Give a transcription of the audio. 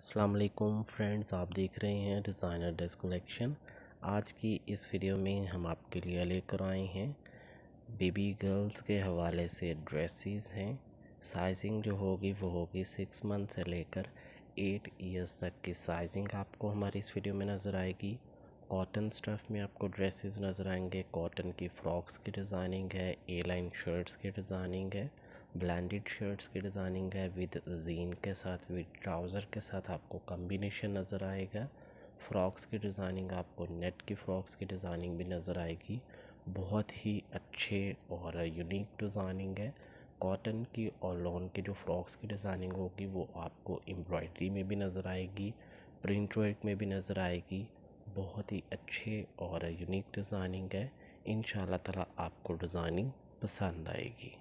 Aslam friends आप देख रहे हैं डिज़ाइनर ड्रेस कलेक्शन आज की इस वीडियो में हम आपके लिए लेकर आए हैं बेबी गर्ल्स के हवाले से ड्रेसेस हैं साइजिंग जो होगी वो होगी सिक्स मंथ से लेकर एट इयर्स तक की साइजिंग आपको हमारी इस वीडियो में नज़र आएगी कॉटन स्टफ़ में आपको ड्रेसेस नज़र आएंगे कॉटन की फ़्रॉक्स की डिज़ाइनिंग है ए लाइन शर्ट्स की डिज़ाइनिंग है ब्लैंडेड शर्ट्स की डिज़ाइनिंग है विद जीन के साथ विद ट्राउज़र के साथ आपको कम्बिनेशन नज़र आएगा फ़्रॉक्स की डिज़ाइनिंग आपको नेट की फ़्रॉक्स की डिज़ाइनिंग भी नज़र आएगी बहुत ही अच्छे और यूनिक डिज़ाइनिंग है कॉटन की और लॉन की जो फ्रॉक्स की डिज़ाइनिंग होगी वो आपको एम्ब्रॉयडरी में भी नज़र आएगी प्रिंट वर्क में भी नज़र आएगी बहुत ही अच्छे और यूनिक डिज़ाइनिंग है इन ताला आपको डिज़ाइनिंग पसंद आएगी